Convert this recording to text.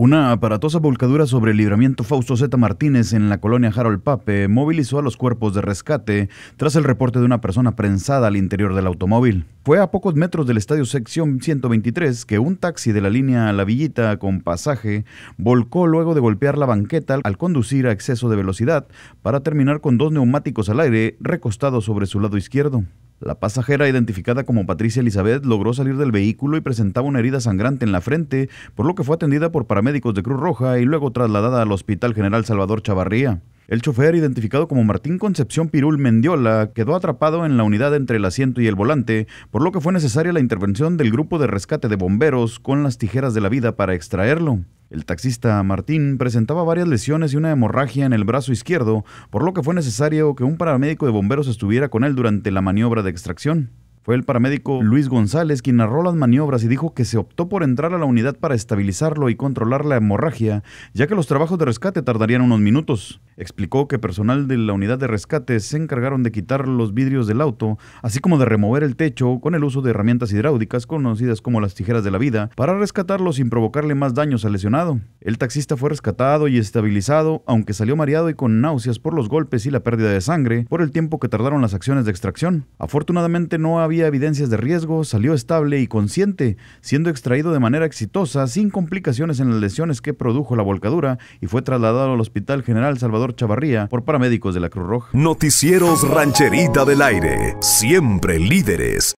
Una aparatosa volcadura sobre el libramiento Fausto Z. Martínez en la colonia Harold Pape movilizó a los cuerpos de rescate tras el reporte de una persona prensada al interior del automóvil. Fue a pocos metros del estadio sección 123 que un taxi de la línea La Villita con pasaje volcó luego de golpear la banqueta al conducir a exceso de velocidad para terminar con dos neumáticos al aire recostados sobre su lado izquierdo. La pasajera, identificada como Patricia Elizabeth, logró salir del vehículo y presentaba una herida sangrante en la frente, por lo que fue atendida por paramédicos de Cruz Roja y luego trasladada al Hospital General Salvador Chavarría. El chofer, identificado como Martín Concepción Pirul Mendiola, quedó atrapado en la unidad entre el asiento y el volante, por lo que fue necesaria la intervención del grupo de rescate de bomberos con las tijeras de la vida para extraerlo. El taxista Martín presentaba varias lesiones y una hemorragia en el brazo izquierdo, por lo que fue necesario que un paramédico de bomberos estuviera con él durante la maniobra de extracción. Fue el paramédico Luis González quien narró las maniobras y dijo que se optó por entrar a la unidad para estabilizarlo y controlar la hemorragia, ya que los trabajos de rescate tardarían unos minutos. Explicó que personal de la unidad de rescate se encargaron de quitar los vidrios del auto, así como de remover el techo con el uso de herramientas hidráulicas conocidas como las tijeras de la vida, para rescatarlo sin provocarle más daños al lesionado. El taxista fue rescatado y estabilizado, aunque salió mareado y con náuseas por los golpes y la pérdida de sangre por el tiempo que tardaron las acciones de extracción. Afortunadamente no había evidencias de riesgo, salió estable y consciente, siendo extraído de manera exitosa sin complicaciones en las lesiones que produjo la volcadura y fue trasladado al Hospital General Salvador Chavarría por paramédicos de la Cruz Roja. Noticieros Rancherita del Aire, siempre líderes.